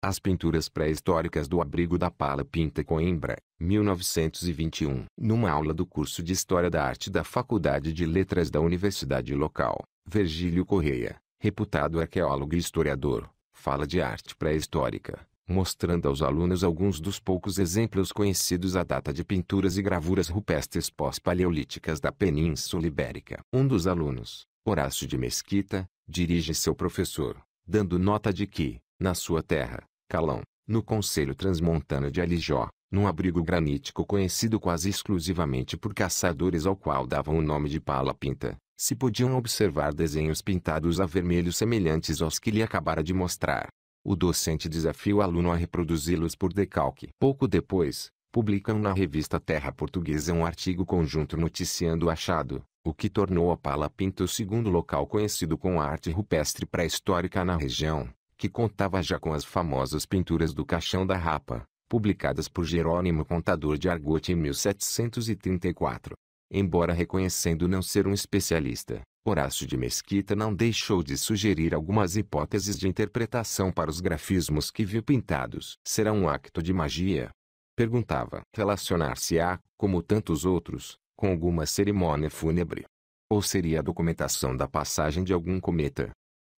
As pinturas pré-históricas do abrigo da Pala Pinta Coimbra, 1921. Numa aula do curso de História da Arte da Faculdade de Letras da Universidade Local, Virgílio Correia, reputado arqueólogo e historiador, fala de arte pré-histórica, mostrando aos alunos alguns dos poucos exemplos conhecidos à data de pinturas e gravuras rupestres pós-paleolíticas da Península Ibérica. Um dos alunos, Horácio de Mesquita, dirige seu professor, dando nota de que, na sua terra, Calão, no Conselho Transmontano de Alijó, num abrigo granítico conhecido quase exclusivamente por caçadores ao qual davam o nome de Pala Pinta, se podiam observar desenhos pintados a vermelho semelhantes aos que lhe acabara de mostrar. O docente desafia o aluno a reproduzi-los por decalque. Pouco depois, publicam na revista Terra Portuguesa um artigo conjunto noticiando o achado, o que tornou a Pala Pinta o segundo local conhecido com a arte rupestre pré-histórica na região que contava já com as famosas pinturas do caixão da Rapa, publicadas por Jerônimo Contador de Argote em 1734. Embora reconhecendo não ser um especialista, Horácio de Mesquita não deixou de sugerir algumas hipóteses de interpretação para os grafismos que viu pintados. Será um acto de magia? Perguntava. Relacionar-se-á, como tantos outros, com alguma cerimônia fúnebre? Ou seria a documentação da passagem de algum cometa?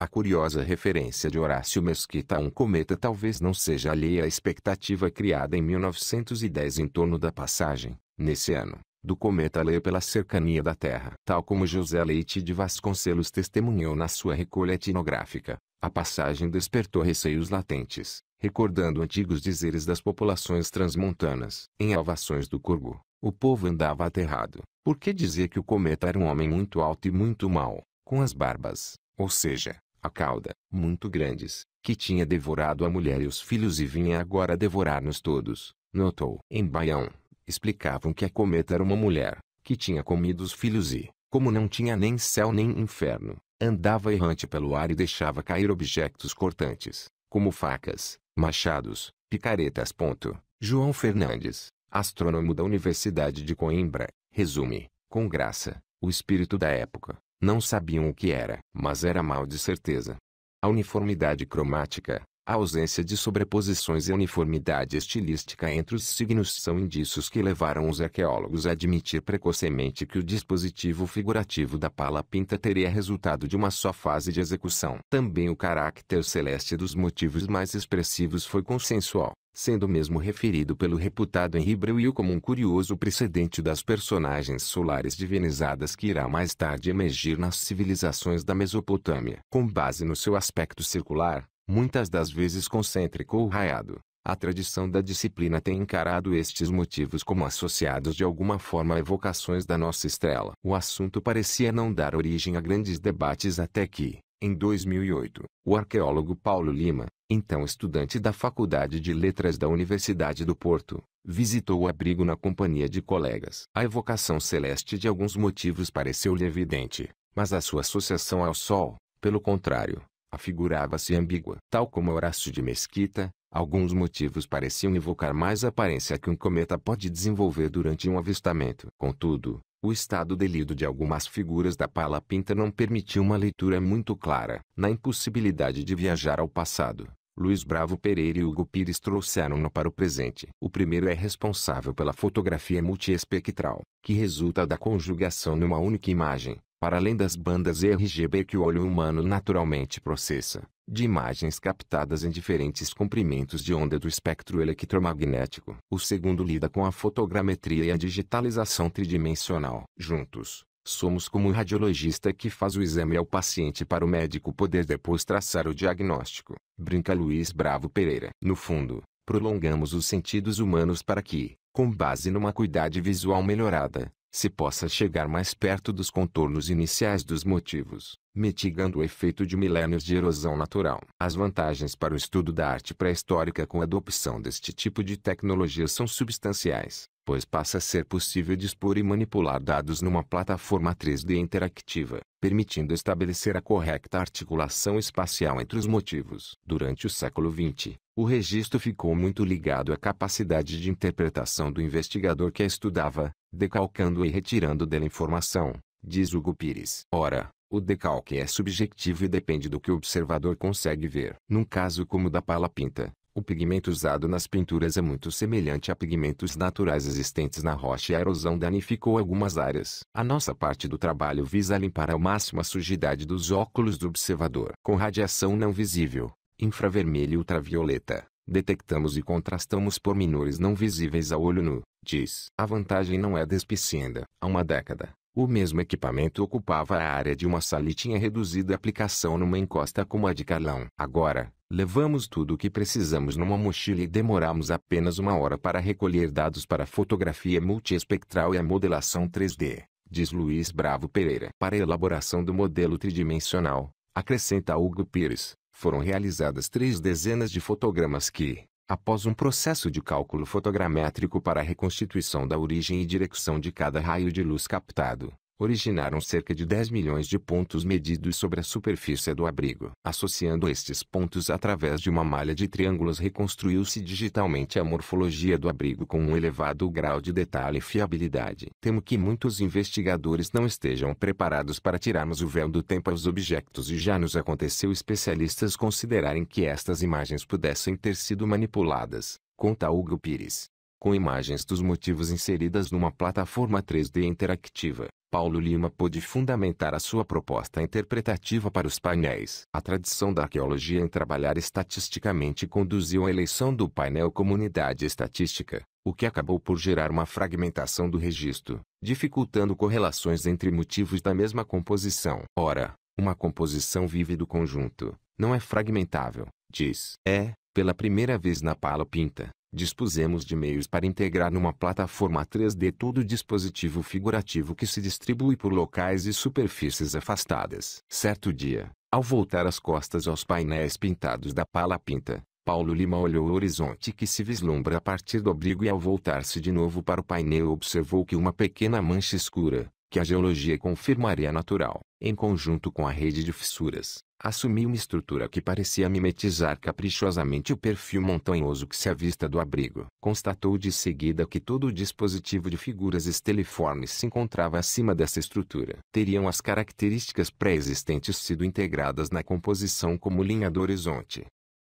A curiosa referência de Horácio Mesquita a um cometa talvez não seja alheia à expectativa criada em 1910 em torno da passagem, nesse ano, do cometa Leia pela cercania da Terra. Tal como José Leite de Vasconcelos testemunhou na sua recolha etnográfica, a passagem despertou receios latentes, recordando antigos dizeres das populações transmontanas. Em Alvações do Curgo, o povo andava aterrado, porque dizia que o cometa era um homem muito alto e muito mau, com as barbas, ou seja, a cauda, muito grandes, que tinha devorado a mulher e os filhos e vinha agora devorar-nos todos, notou. Em Baião, explicavam que a cometa era uma mulher, que tinha comido os filhos e, como não tinha nem céu nem inferno, andava errante pelo ar e deixava cair objetos cortantes, como facas, machados, picaretas. Ponto. João Fernandes, astrônomo da Universidade de Coimbra, resume, com graça, o espírito da época. Não sabiam o que era, mas era mal de certeza. A uniformidade cromática, a ausência de sobreposições e uniformidade estilística entre os signos são indícios que levaram os arqueólogos a admitir precocemente que o dispositivo figurativo da pala pinta teria resultado de uma só fase de execução. Também o caráter celeste dos motivos mais expressivos foi consensual sendo mesmo referido pelo reputado Henri Breuil como um curioso precedente das personagens solares divinizadas que irá mais tarde emergir nas civilizações da Mesopotâmia. Com base no seu aspecto circular, muitas das vezes concêntrico ou raiado. A tradição da disciplina tem encarado estes motivos como associados de alguma forma a evocações da nossa estrela. O assunto parecia não dar origem a grandes debates até que, em 2008, o arqueólogo Paulo Lima, então estudante da Faculdade de Letras da Universidade do Porto, visitou o abrigo na companhia de colegas. A evocação celeste de alguns motivos pareceu-lhe evidente, mas a sua associação ao Sol, pelo contrário, afigurava-se ambígua. Tal como Horácio de Mesquita, alguns motivos pareciam evocar mais a aparência que um cometa pode desenvolver durante um avistamento. Contudo, o estado delido de algumas figuras da pala pinta não permitiu uma leitura muito clara. Na impossibilidade de viajar ao passado, Luiz Bravo Pereira e Hugo Pires trouxeram-no para o presente. O primeiro é responsável pela fotografia multiespectral, que resulta da conjugação numa única imagem para além das bandas RGB que o olho humano naturalmente processa, de imagens captadas em diferentes comprimentos de onda do espectro eletromagnético. O segundo lida com a fotogrametria e a digitalização tridimensional. Juntos, somos como o radiologista que faz o exame ao paciente para o médico poder depois traçar o diagnóstico. Brinca Luiz Bravo Pereira. No fundo, prolongamos os sentidos humanos para que, com base numa acuidade visual melhorada, se possa chegar mais perto dos contornos iniciais dos motivos, mitigando o efeito de milênios de erosão natural. As vantagens para o estudo da arte pré-histórica com a adopção deste tipo de tecnologia são substanciais, pois passa a ser possível dispor e manipular dados numa plataforma 3D interactiva, permitindo estabelecer a correta articulação espacial entre os motivos. Durante o século XX, o registro ficou muito ligado à capacidade de interpretação do investigador que a estudava, decalcando e retirando dela informação, diz Hugo Pires. Ora, o decalque é subjetivo e depende do que o observador consegue ver. Num caso como o da pala pinta, o pigmento usado nas pinturas é muito semelhante a pigmentos naturais existentes na rocha e a erosão danificou algumas áreas. A nossa parte do trabalho visa limpar ao máximo a sujidade dos óculos do observador. Com radiação não visível, infravermelho e ultravioleta, detectamos e contrastamos pormenores não visíveis a olho nu, diz. A vantagem não é despicienda. Há uma década, o mesmo equipamento ocupava a área de uma sala e tinha reduzida aplicação numa encosta como a de Carlão. Agora, levamos tudo o que precisamos numa mochila e demoramos apenas uma hora para recolher dados para a fotografia multiespectral e a modelação 3D, diz Luiz Bravo Pereira. Para a elaboração do modelo tridimensional, acrescenta Hugo Pires, foram realizadas três dezenas de fotogramas que, após um processo de cálculo fotogramétrico para a reconstituição da origem e direção de cada raio de luz captado, originaram cerca de 10 milhões de pontos medidos sobre a superfície do abrigo. Associando estes pontos através de uma malha de triângulos reconstruiu-se digitalmente a morfologia do abrigo com um elevado grau de detalhe e fiabilidade. Temo que muitos investigadores não estejam preparados para tirarmos o véu do tempo aos objetos e já nos aconteceu especialistas considerarem que estas imagens pudessem ter sido manipuladas, conta Hugo Pires com imagens dos motivos inseridas numa plataforma 3D interativa. Paulo Lima pôde fundamentar a sua proposta interpretativa para os painéis. A tradição da arqueologia em trabalhar estatisticamente conduziu à eleição do painel Comunidade Estatística, o que acabou por gerar uma fragmentação do registro, dificultando correlações entre motivos da mesma composição. Ora, uma composição vive do conjunto, não é fragmentável, diz. É, pela primeira vez na Palo Pinta, Dispusemos de meios para integrar numa plataforma 3D todo o dispositivo figurativo que se distribui por locais e superfícies afastadas. Certo dia, ao voltar as costas aos painéis pintados da pala pinta, Paulo Lima olhou o horizonte que se vislumbra a partir do abrigo e ao voltar-se de novo para o painel observou que uma pequena mancha escura, que a geologia confirmaria natural, em conjunto com a rede de fissuras, assumi uma estrutura que parecia mimetizar caprichosamente o perfil montanhoso que se avista do abrigo. Constatou de seguida que todo o dispositivo de figuras esteliformes se encontrava acima dessa estrutura. Teriam as características pré-existentes sido integradas na composição como linha do horizonte.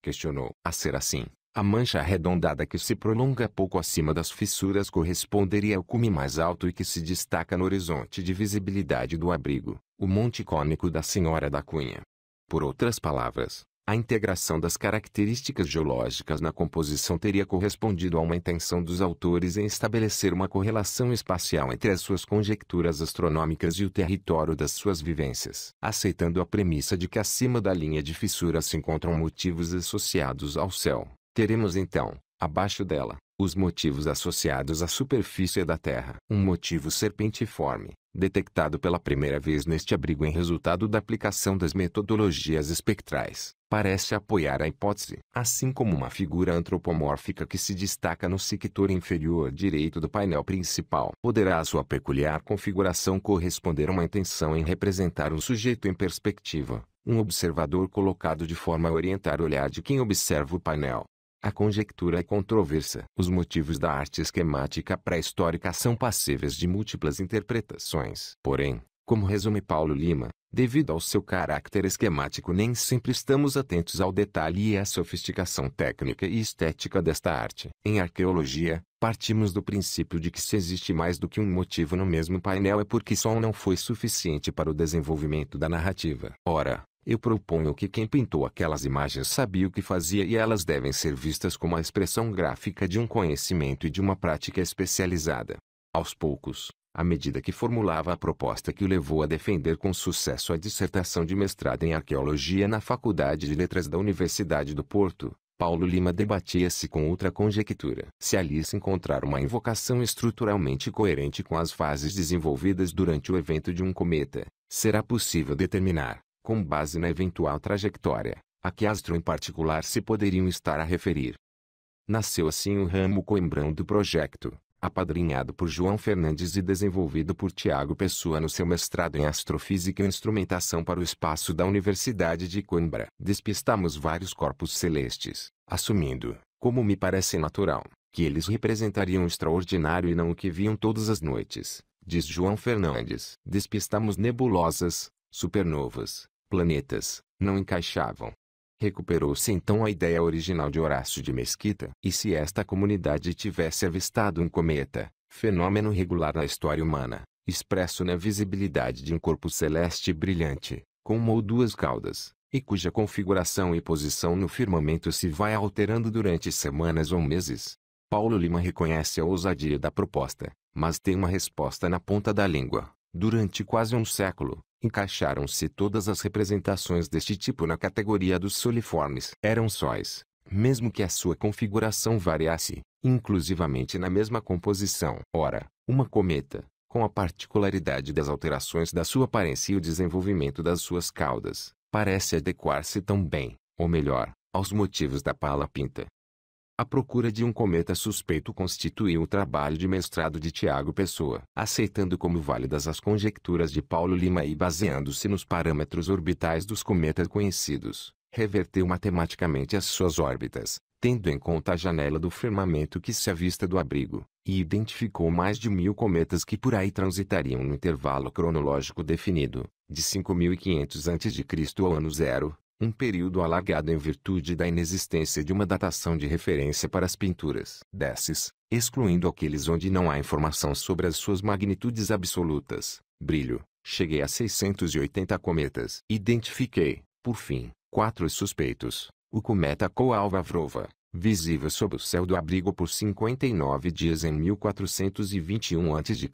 Questionou. A ser assim, a mancha arredondada que se prolonga pouco acima das fissuras corresponderia ao cume mais alto e que se destaca no horizonte de visibilidade do abrigo, o monte cônico da Senhora da Cunha. Por outras palavras, a integração das características geológicas na composição teria correspondido a uma intenção dos autores em estabelecer uma correlação espacial entre as suas conjecturas astronômicas e o território das suas vivências, aceitando a premissa de que acima da linha de fissura se encontram motivos associados ao céu. Teremos então, abaixo dela, os motivos associados à superfície da Terra. Um motivo serpentiforme, detectado pela primeira vez neste abrigo em resultado da aplicação das metodologias espectrais, parece apoiar a hipótese, assim como uma figura antropomórfica que se destaca no sector inferior direito do painel principal. Poderá a sua peculiar configuração corresponder a uma intenção em representar um sujeito em perspectiva, um observador colocado de forma a orientar o olhar de quem observa o painel. A conjectura é controversa. Os motivos da arte esquemática pré-histórica são passíveis de múltiplas interpretações. Porém, como resume Paulo Lima, devido ao seu caráter esquemático, nem sempre estamos atentos ao detalhe e à sofisticação técnica e estética desta arte. Em arqueologia, partimos do princípio de que se existe mais do que um motivo no mesmo painel é porque só um não foi suficiente para o desenvolvimento da narrativa. Ora, eu proponho que quem pintou aquelas imagens sabia o que fazia e elas devem ser vistas como a expressão gráfica de um conhecimento e de uma prática especializada. Aos poucos, à medida que formulava a proposta que o levou a defender com sucesso a dissertação de mestrado em arqueologia na Faculdade de Letras da Universidade do Porto, Paulo Lima debatia-se com outra conjectura. Se ali se encontrar uma invocação estruturalmente coerente com as fases desenvolvidas durante o evento de um cometa, será possível determinar, com base na eventual trajetória, a que Astro em particular se poderiam estar a referir. Nasceu assim o ramo coimbrão do projeto, apadrinhado por João Fernandes e desenvolvido por Tiago Pessoa no seu mestrado em Astrofísica e Instrumentação para o Espaço da Universidade de Coimbra. Despistamos vários corpos celestes, assumindo, como me parece natural, que eles representariam o extraordinário e não o que viam todas as noites, diz João Fernandes. Despistamos nebulosas, supernovas, planetas, não encaixavam. Recuperou-se então a ideia original de Horácio de Mesquita. E se esta comunidade tivesse avistado um cometa, fenômeno regular na história humana, expresso na visibilidade de um corpo celeste brilhante, com uma ou duas caudas, e cuja configuração e posição no firmamento se vai alterando durante semanas ou meses. Paulo Lima reconhece a ousadia da proposta, mas tem uma resposta na ponta da língua. Durante quase um século, encaixaram-se todas as representações deste tipo na categoria dos soliformes. Eram sóis, mesmo que a sua configuração variasse, inclusivamente na mesma composição. Ora, uma cometa, com a particularidade das alterações da sua aparência e o desenvolvimento das suas caudas, parece adequar-se tão bem, ou melhor, aos motivos da pala pinta, a procura de um cometa suspeito constituiu o trabalho de mestrado de Tiago Pessoa, aceitando como válidas as conjecturas de Paulo Lima e baseando-se nos parâmetros orbitais dos cometas conhecidos, reverteu matematicamente as suas órbitas, tendo em conta a janela do firmamento que se avista do abrigo, e identificou mais de mil cometas que por aí transitariam no intervalo cronológico definido, de 5.500 a.C. ao ano zero, um período alargado em virtude da inexistência de uma datação de referência para as pinturas desses, excluindo aqueles onde não há informação sobre as suas magnitudes absolutas. Brilho. Cheguei a 680 cometas. Identifiquei, por fim, quatro suspeitos. O cometa coalva vrova visível sob o céu do abrigo por 59 dias em 1421 a.C.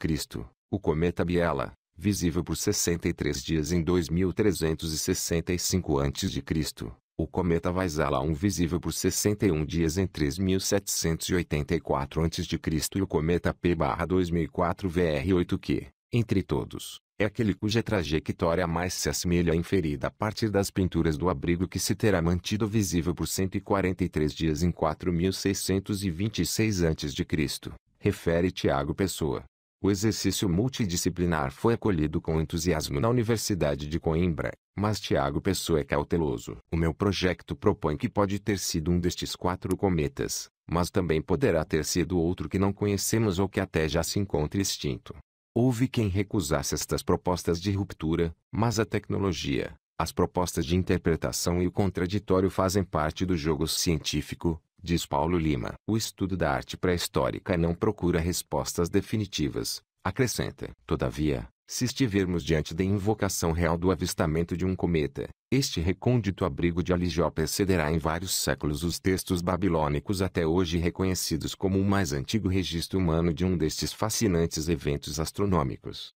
O cometa Biela, visível por 63 dias em 2365 a.C. O cometa Vaisala 1 visível por 61 dias em 3784 a.C. e o cometa P/2004 VR8 que, entre todos, é aquele cuja trajetória mais se assemelha à inferida a partir das pinturas do abrigo que se terá mantido visível por 143 dias em 4626 a.C., refere Tiago Pessoa. O exercício multidisciplinar foi acolhido com entusiasmo na Universidade de Coimbra, mas Tiago Pessoa é cauteloso. O meu projeto propõe que pode ter sido um destes quatro cometas, mas também poderá ter sido outro que não conhecemos ou que até já se encontre extinto. Houve quem recusasse estas propostas de ruptura, mas a tecnologia, as propostas de interpretação e o contraditório fazem parte do jogo científico, Diz Paulo Lima. O estudo da arte pré-histórica não procura respostas definitivas, acrescenta. Todavia, se estivermos diante da invocação real do avistamento de um cometa, este recôndito abrigo de Alijope excederá em vários séculos os textos babilônicos até hoje reconhecidos como o mais antigo registro humano de um destes fascinantes eventos astronômicos.